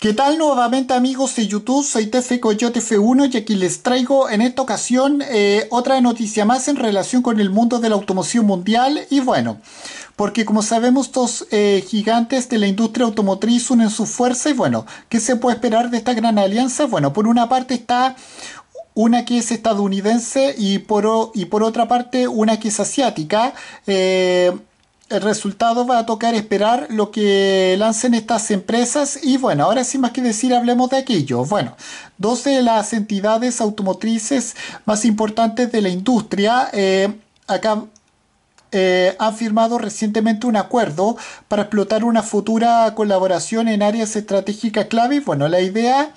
¿Qué tal nuevamente amigos de YouTube? Soy TF Coyote F1 y aquí les traigo en esta ocasión eh, otra noticia más en relación con el mundo de la automoción mundial y bueno, porque como sabemos estos eh, gigantes de la industria automotriz unen su fuerza y bueno, ¿qué se puede esperar de esta gran alianza? Bueno, por una parte está una que es estadounidense y por, y por otra parte una que es asiática. Eh, el resultado va a tocar esperar lo que lancen estas empresas y bueno, ahora sin más que decir hablemos de aquello. Bueno, dos de las entidades automotrices más importantes de la industria eh, acá eh, han firmado recientemente un acuerdo para explotar una futura colaboración en áreas estratégicas clave. Bueno, la idea...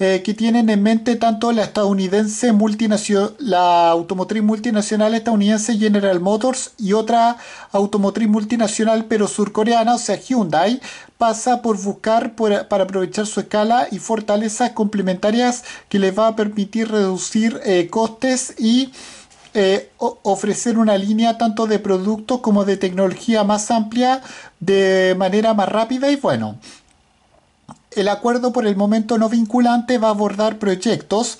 Eh, que tienen en mente tanto la estadounidense la automotriz multinacional estadounidense General Motors y otra automotriz multinacional pero surcoreana, o sea Hyundai, pasa por buscar para aprovechar su escala y fortalezas complementarias que les va a permitir reducir eh, costes y eh, ofrecer una línea tanto de productos como de tecnología más amplia de manera más rápida y bueno. El acuerdo por el momento no vinculante va a abordar proyectos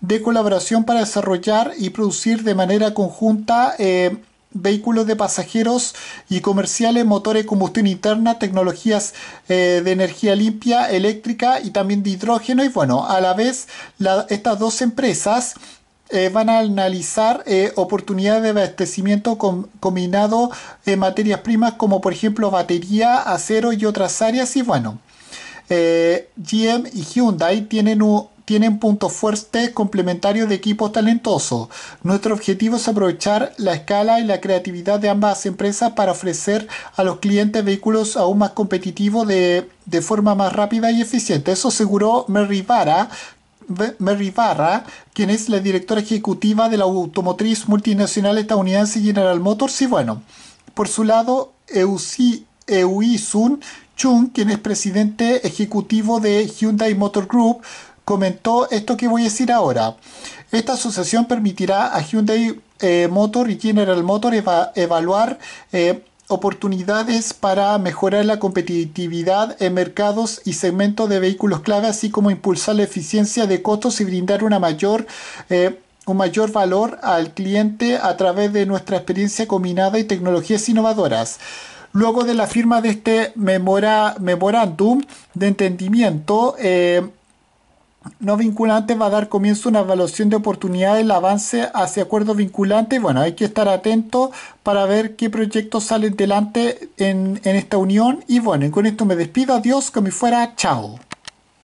de colaboración para desarrollar y producir de manera conjunta eh, vehículos de pasajeros y comerciales, motores de combustión interna, tecnologías eh, de energía limpia, eléctrica y también de hidrógeno. Y bueno, a la vez estas dos empresas eh, van a analizar oportunidades de abastecimiento combinado en materias primas como por ejemplo batería, acero y otras áreas. Y bueno. Eh, GM y Hyundai tienen puntos fuertes complementarios de equipos talentosos. Nuestro objetivo es aprovechar la escala y la creatividad de ambas empresas para ofrecer a los clientes vehículos aún más competitivos de, forma más rápida y eficiente. Eso aseguró Mary Barra, quien es la directora ejecutiva de la automotriz multinacional estadounidense General Motors. Y bueno, por su lado, EUSI, EUISUN Chung, quien es presidente ejecutivo de Hyundai Motor Group, comentó esto que voy a decir ahora. Esta asociación permitirá a Hyundai eh, Motor y General Motor evaluar eh, oportunidades para mejorar la competitividad en mercados y segmentos de vehículos clave, así como impulsar la eficiencia de costos y brindar una mayor, eh, un mayor valor al cliente a través de nuestra experiencia combinada y tecnologías innovadoras luego de la firma de este memorándum de entendimiento eh, no vinculante va a dar comienzo una evaluación de oportunidades, el avance hacia acuerdos vinculantes. Bueno, hay que estar atento para ver qué proyectos salen delante en, esta unión. Y bueno, con esto me despido. Adiós, me fuera. Chao.